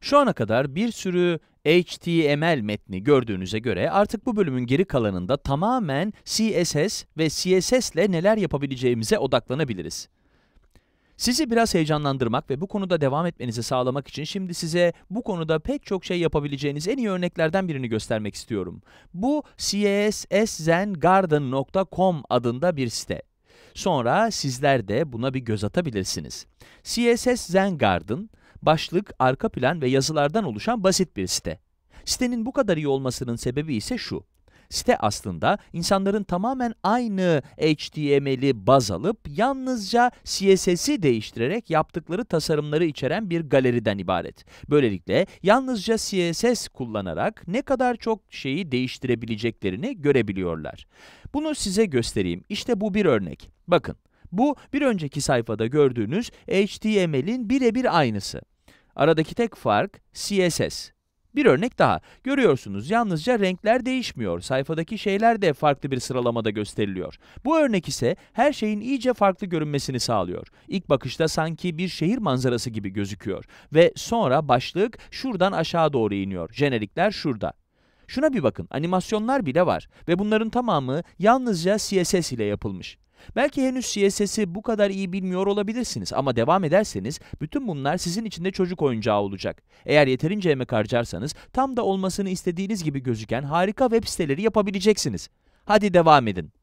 Şu ana kadar bir sürü HTML metni gördüğünüze göre artık bu bölümün geri kalanında tamamen CSS ve CSS ile neler yapabileceğimize odaklanabiliriz. Sizi biraz heyecanlandırmak ve bu konuda devam etmenizi sağlamak için şimdi size bu konuda pek çok şey yapabileceğiniz en iyi örneklerden birini göstermek istiyorum. Bu csszengarden.com adında bir site. Sonra sizler de buna bir göz atabilirsiniz. CSS Zen Garden, başlık, arka plan ve yazılardan oluşan basit bir site. Sitenin bu kadar iyi olmasının sebebi ise şu. Site aslında insanların tamamen aynı HTML'i baz alıp yalnızca CSS'i değiştirerek yaptıkları tasarımları içeren bir galeriden ibaret. Böylelikle yalnızca CSS kullanarak ne kadar çok şeyi değiştirebileceklerini görebiliyorlar. Bunu size göstereyim. İşte bu bir örnek. Bakın, bu bir önceki sayfada gördüğünüz HTML'in birebir aynısı. Aradaki tek fark CSS. Bir örnek daha. Görüyorsunuz yalnızca renkler değişmiyor. Sayfadaki şeyler de farklı bir sıralamada gösteriliyor. Bu örnek ise her şeyin iyice farklı görünmesini sağlıyor. İlk bakışta sanki bir şehir manzarası gibi gözüküyor. Ve sonra başlık şuradan aşağı doğru iniyor. Jenerikler şurada. Şuna bir bakın, animasyonlar bile var ve bunların tamamı yalnızca CSS ile yapılmış. Belki henüz CSS'i bu kadar iyi bilmiyor olabilirsiniz ama devam ederseniz bütün bunlar sizin için de çocuk oyuncağı olacak. Eğer yeterince emek harcarsanız tam da olmasını istediğiniz gibi gözüken harika web siteleri yapabileceksiniz. Hadi devam edin.